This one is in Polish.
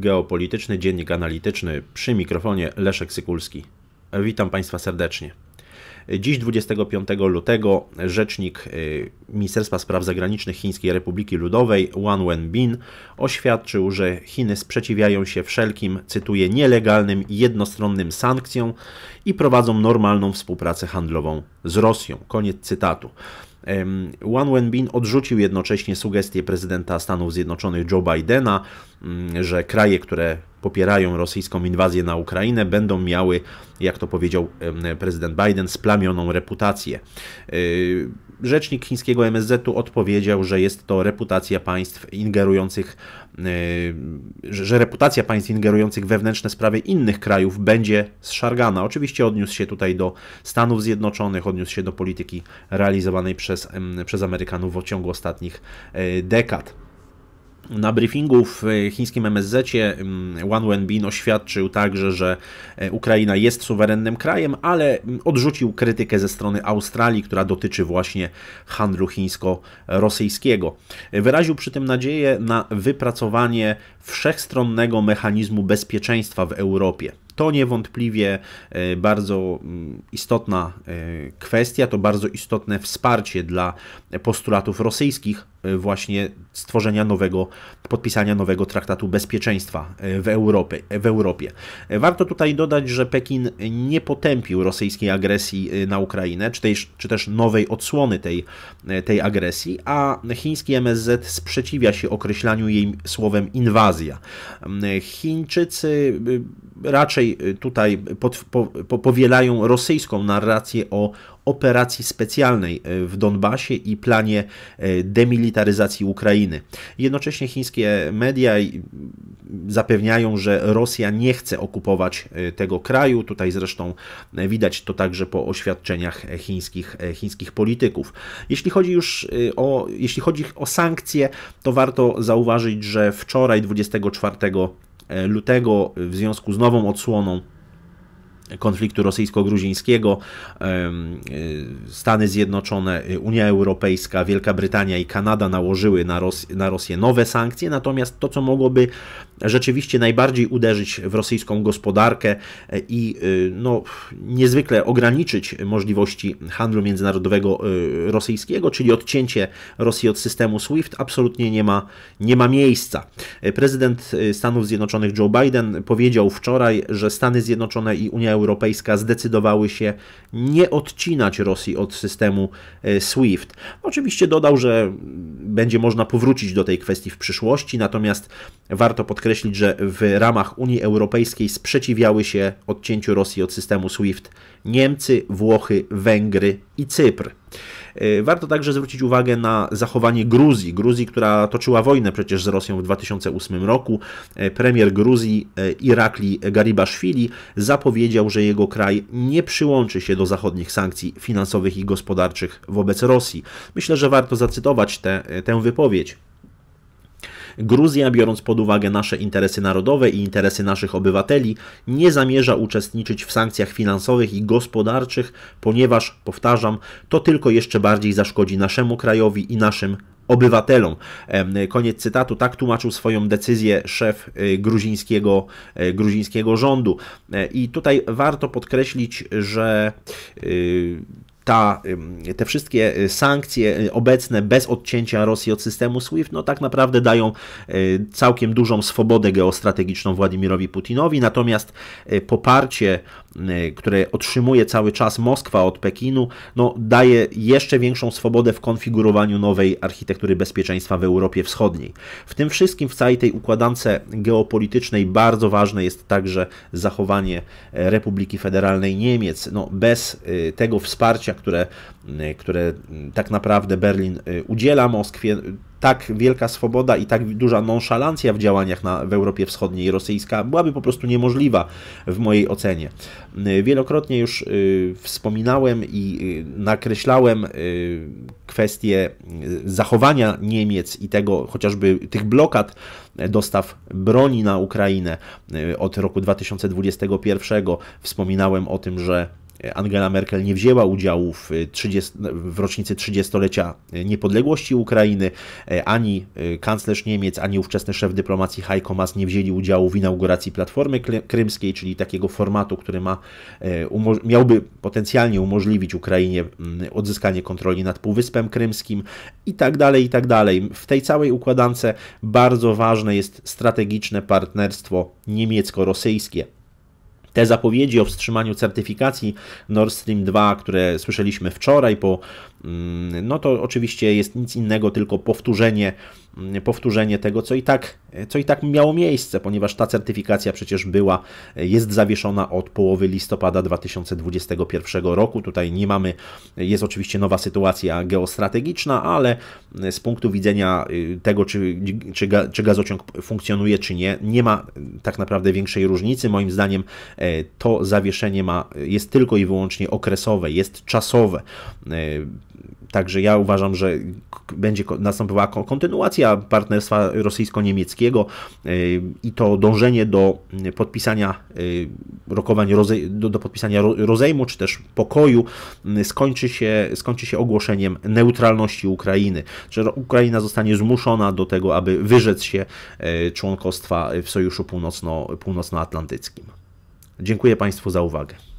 Geopolityczny Dziennik Analityczny przy mikrofonie Leszek Sykulski. Witam Państwa serdecznie. Dziś 25 lutego rzecznik y, Ministerstwa Spraw Zagranicznych Chińskiej Republiki Ludowej Wang Wenbin oświadczył, że Chiny sprzeciwiają się wszelkim, cytuję, nielegalnym i jednostronnym sankcjom i prowadzą normalną współpracę handlową z Rosją. Koniec cytatu. Wang Wenbin odrzucił jednocześnie sugestie prezydenta Stanów Zjednoczonych Joe Bidena, mm, że kraje, które popierają rosyjską inwazję na Ukrainę, będą miały, jak to powiedział prezydent Biden, splamioną reputację. Rzecznik chińskiego MSZ-u odpowiedział, że jest to reputacja państw ingerujących, y, że reputacja państw ingerujących wewnętrzne sprawy innych krajów będzie zszargana. Oczywiście odniósł się tutaj do Stanów Zjednoczonych, odniósł się do polityki realizowanej przez, przez Amerykanów w ciągu ostatnich y, dekad. Na briefingu w chińskim MSZ mm, Wang Wenbin oświadczył także, że e, Ukraina jest suwerennym krajem, ale mm, odrzucił krytykę ze strony Australii, która dotyczy właśnie handlu chińsko-rosyjskiego. Wyraził przy tym nadzieję na wypracowanie wszechstronnego mechanizmu bezpieczeństwa w Europie. To niewątpliwie e, bardzo mm, istotna e, kwestia, to bardzo istotne wsparcie dla postulatów rosyjskich, E, właśnie stworzenia nowego, podpisania nowego traktatu bezpieczeństwa e, e, w Europie. W Europie. Warto tutaj dodać, że Pekin nie potępił rosyjskiej agresji na Ukrainę, czy też, czy też nowej odsłony tej, tej agresji, a chiński MSZ sprzeciwia się określaniu jej słowem inwazja. Mm, Chińczycy raczej tutaj pod, po, po, powielają rosyjską narrację o operacji specjalnej e, w Donbasie i planie e, demilitaryzacji Ukrainy. Jednocześnie chińskie media zapewniają, że Rosja nie chce okupować e, tego kraju. Tutaj zresztą widać to także po oświadczeniach chińskich, chińskich polityków. Jeśli chodzi już o, jeśli chodzi o sankcje, to warto zauważyć, że wczoraj 24 lutego w związku z nową odsłoną konfliktu rosyjsko-gruzińskiego, e, Stany Zjednoczone, e, Unia Europejska, Wielka Brytania i Kanada nałożyły na, Ros na Rosję nowe sankcje, natomiast to, co mogłoby rzeczywiście najbardziej uderzyć w rosyjską gospodarkę e, i no, niezwykle ograniczyć możliwości handlu międzynarodowego rosyjskiego, czyli odcięcie Rosji od systemu SWIFT, absolutnie nie ma, nie ma miejsca. Prezydent Stanów Zjednoczonych Joe Biden powiedział wczoraj, że Stany Zjednoczone i Unia Europejska zdecydowały się nie odcinać Rosji od systemu e, SWIFT. Oczywiście dodał, że będzie można powrócić do tej kwestii w przyszłości, natomiast warto podkreślić, że w ramach Unii Europejskiej sprzeciwiały się odcięciu Rosji od systemu SWIFT Niemcy, Włochy, Węgry i Cypr. Y, warto także zwrócić uwagę na zachowanie Gruzji, Gruzji, która toczyła wojnę przecież z Rosją w 2008 roku. Y, premier Gruzji y, Irakli Garibaszwili zapowiedział, że jego kraj nie przyłączy się do zachodnich sankcji finansowych i gospodarczych wobec Rosji. Myślę, że warto zacytować te, tę wypowiedź. Gruzja, biorąc pod uwagę nasze interesy narodowe i interesy naszych obywateli, nie zamierza uczestniczyć w sankcjach finansowych i gospodarczych, ponieważ, powtarzam, to tylko jeszcze bardziej zaszkodzi naszemu krajowi i naszym obywatelom. Koniec cytatu. Tak tłumaczył swoją decyzję szef e, gruzińskiego, e, gruzińskiego rządu. E, I tutaj warto podkreślić, że ta, te wszystkie y, sankcje y, obecne bez odcięcia Rosji od systemu SWIFT, no tak naprawdę dają y, całkiem dużą swobodę geostrategiczną Władimirowi Putinowi, natomiast poparcie, które otrzymuje cały czas Moskwa od Pekinu, no daje jeszcze większą swobodę w konfigurowaniu nowej architektury bezpieczeństwa w Europie Wschodniej. W tym wszystkim, w całej tej układance geopolitycznej bardzo ważne jest także zachowanie e, Republiki Federalnej Niemiec. No, bez tego wsparcia które, które tak naprawdę Berlin y, udziela Moskwie, y, tak wielka swoboda i tak duża nonszalancja w działaniach na, w Europie Wschodniej rosyjska byłaby po prostu niemożliwa w mojej ocenie. Y, wielokrotnie już wspominałem i nakreślałem kwestię zachowania Niemiec i tego chociażby tych blokad dostaw broni na Ukrainę od roku 2021. Wspominałem o tym, że Angela Merkel nie wzięła udziału w, 30, y, w rocznicy 30-lecia y, niepodległości Ukrainy, e, ani y, kanclerz Niemiec, ani ówczesny szef dyplomacji Heiko Maas nie wzięli udziału w inauguracji Platformy Krymskiej, czyli takiego formatu, który ma, e, miałby potencjalnie umożliwić Ukrainie mm, odzyskanie kontroli nad Półwyspem Krymskim i tak dalej, i tak dalej. W tej całej układance bardzo ważne jest strategiczne partnerstwo niemiecko-rosyjskie. Te zapowiedzi o wstrzymaniu certyfikacji Nord Stream 2, które słyszeliśmy wczoraj, po, mm, no to oczywiście jest nic innego, tylko powtórzenie Mm, powtórzenie tego, co i tak, co i tak miało miejsce, ponieważ ta certyfikacja przecież była, e, jest zawieszona od połowy listopada 2021 roku. Tutaj nie mamy, jest oczywiście nowa sytuacja geostrategiczna, ale e, z punktu widzenia e, tego, czy, czy, czy gazociąg funkcjonuje, czy nie, nie ma tak naprawdę większej różnicy. Moim zdaniem to zawieszenie ma, jest tylko i wyłącznie okresowe, jest czasowe. Także ja uważam, że będzie nastąpiła kontynuacja partnerstwa rosyjsko-niemieckiego y, i to dążenie do y, podpisania y, rokowań, do, do podpisania rozejmu czy też pokoju skończy się, skończy się ogłoszeniem neutralności Ukrainy, że Ukraina zostanie zmuszona do tego, aby wyrzec się członkostwa w Sojuszu Północno, Północnoatlantyckim. Dziękuję Państwu za uwagę.